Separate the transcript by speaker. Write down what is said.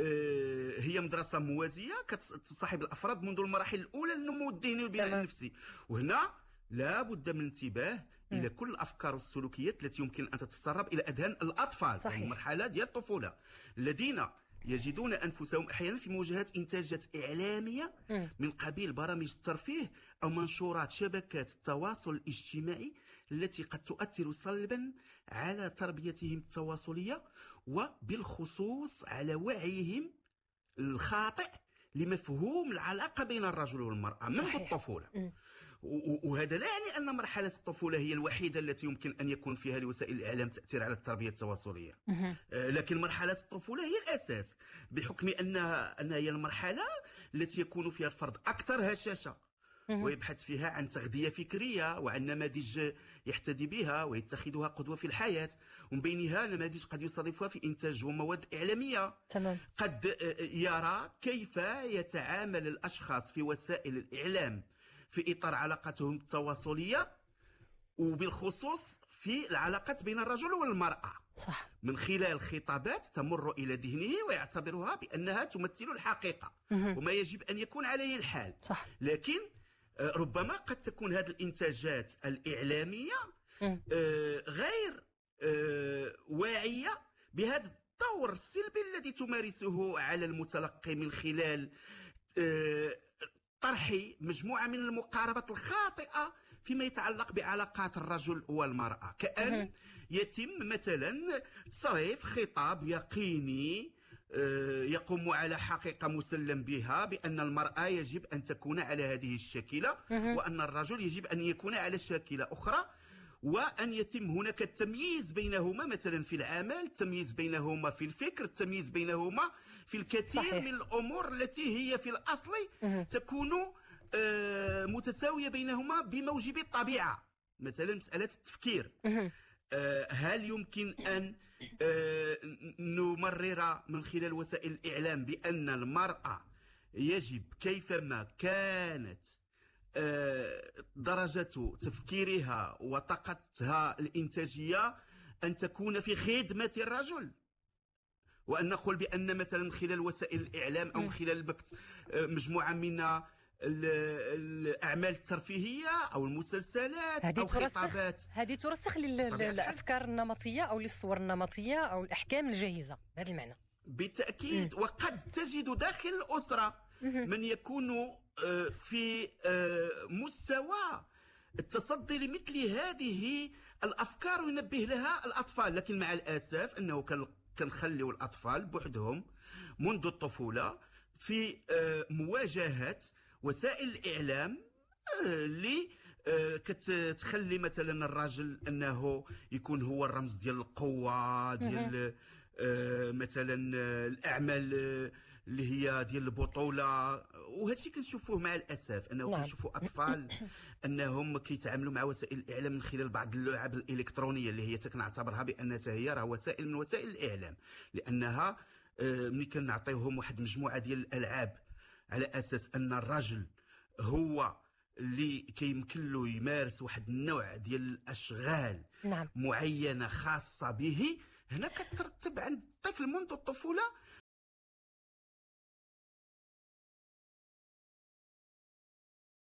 Speaker 1: آه، هي مدرسه موازيه كتصاحب الافراد منذ المراحل الاولى للنمو الذهني والبناء النفسي وهنا لا بد من الانتباه الى كل الافكار والسلوكيات التي يمكن ان تتسرب الى اذهان الاطفال صحيح. المرحله ديال الطفوله الذين يجدون انفسهم احيانا في مواجهات انتاجات اعلاميه من قبيل برامج الترفيه او منشورات شبكات التواصل الاجتماعي التي قد تؤثر سلبا على تربيتهم التواصلية وبالخصوص على وعيهم الخاطئ لمفهوم العلاقة بين الرجل والمرأة منذ الطفولة وهذا لا يعني أن مرحلة الطفولة هي الوحيدة التي يمكن أن يكون فيها لوسائل الإعلام تأثير على التربية التواصلية آه، لكن مرحلة الطفولة هي الأساس بحكم أنها, أنها هي المرحلة التي يكون فيها الفرد أكثر هشاشة ويبحث فيها عن تغذية فكرية وعن نماذج يحتدي بها ويتخذها قدوة في الحياة ومن بينها نماذج قد يصادفها في إنتاج ومواد إعلامية تمام. قد آه، آه، يرى كيف يتعامل الأشخاص في وسائل الإعلام في إطار علاقتهم التواصلية وبالخصوص في العلاقات بين الرجل والمرأة صح. من خلال خطابات تمر إلى ذهنه ويعتبرها بأنها تمثل الحقيقة مه. وما يجب أن يكون عليه الحال صح. لكن ربما قد تكون هذه الانتاجات الاعلاميه آه، غير آه، واعيه بهذا الدور السلبي الذي تمارسه على المتلقي من خلال آه، طرح مجموعه من المقاربات الخاطئه فيما يتعلق بعلاقات الرجل والمراه كان يتم مثلا تصريف خطاب يقيني آه، يقوم على حقيقة مسلم بها بأن المرأة يجب أن تكون على هذه الشاكلة وأن الرجل يجب أن يكون على شاكلة أخرى وأن يتم هناك التمييز بينهما مثلا في العمل التمييز بينهما في الفكر التمييز بينهما في الكثير صحيح. من الأمور التي هي في الأصل تكون آه، متساوية بينهما بموجب الطبيعة مثلا مسألة التفكير آه، هل يمكن أن آه، نمرر من خلال وسائل الإعلام بأن المرأة يجب كيفما كانت آه، درجة تفكيرها وطاقتها الإنتاجية أن تكون في خدمة الرجل وأن نقول بأن مثلا من خلال وسائل الإعلام أو من نعم. خلال مجموعة من الاعمال الترفيهيه او المسلسلات هذه او ترسخ هذه ترسخ للافكار النمطيه او للصور النمطيه او الاحكام الجاهزه بهذا المعنى بالتاكيد م. وقد تجد داخل الاسره من يكون آه، في آه، مستوى التصدي لمثل هذه الافكار وينبه لها الاطفال لكن مع الاسف انه كنخليو الاطفال بوحدهم منذ الطفوله في آه، مواجهه وسائل الاعلام آه، اللي آه، كتخلي مثلا الراجل انه يكون هو الرمز ديال القوه ديال آه، مثلا الاعمال اللي هي ديال البطوله وهذا الشيء كنشوفوه مع الاسف انه نعم. كنشوفوا اطفال انهم كيتعاملوا مع وسائل الاعلام من خلال بعض اللعب الالكترونيه اللي هي تكنعتبرها بانها هي راه وسائل من وسائل الاعلام لانها ملي كنعطيوهم واحد مجموعه ديال الالعاب على اساس ان الرجل هو اللي كيمكن له يمارس واحد النوع ديال الاشغال نعم. معينه خاصه به هنا كترتب عند الطفل منذ الطفوله